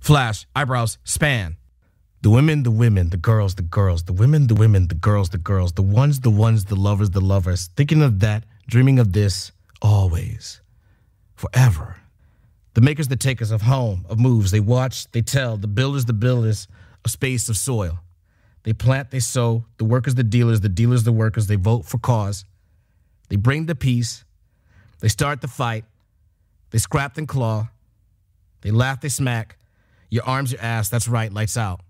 flash, eyebrows, span. The women, the women, the girls, the girls, the women, the women, the girls, the girls, the ones, the ones, the lovers, the lovers. Thinking of that, dreaming of this, always, forever. The makers, the takers of home, of moves, they watch, they tell, the builders, the builders of space, of soil. They plant, they sow, the workers, the dealers, the dealers, the workers, they vote for cause. They bring the peace, they start the fight, they scrap and claw, they laugh, they smack, your arms, your ass. That's right. Lights out.